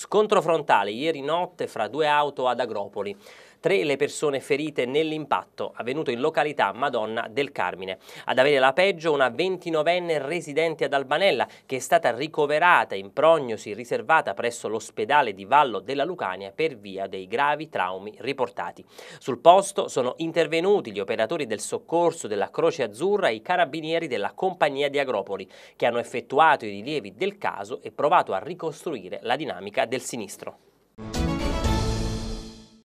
Scontro frontale ieri notte fra due auto ad Agropoli. Tre le persone ferite nell'impatto avvenuto in località Madonna del Carmine. Ad avere la peggio una 29enne residente ad Albanella che è stata ricoverata in prognosi riservata presso l'ospedale di Vallo della Lucania per via dei gravi traumi riportati. Sul posto sono intervenuti gli operatori del soccorso della Croce Azzurra e i carabinieri della compagnia di Agropoli che hanno effettuato i rilievi del caso e provato a ricostruire la dinamica del sinistro.